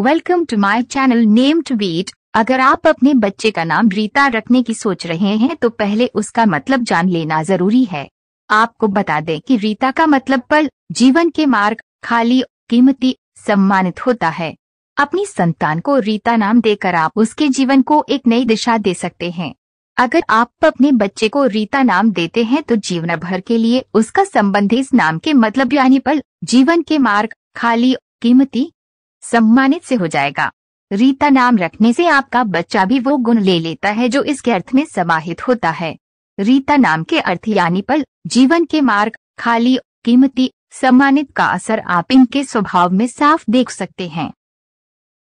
welcome to my channel name to beat अगर आप अपने बच्चे का नाम रीता रखने की सोच रहे हैं तो पहले उसका मतलब जान लेना जरूरी है आपको बता दें कि रीता का मतलब पल जीवन के मार्ग खाली कीमती सम्मानित होता है अपनी संतान को रीता नाम देकर आप उसके जीवन को एक नई दिशा दे सकते हैं अगर आप अपने बच्चे को रीता नाम देते हैं तो जीवन भर के लिए उसका संबंध इस नाम के मतलब यानी पल जीवन के मार्ग खाली कीमती सम्मानित से हो जाएगा रीता नाम रखने से आपका बच्चा भी वो गुण ले लेता है जो इसके अर्थ में समाहित होता है रीता नाम के अर्थ यानी पल जीवन के मार्ग खाली कीमती सम्मानित का असर आप इनके स्वभाव में साफ देख सकते हैं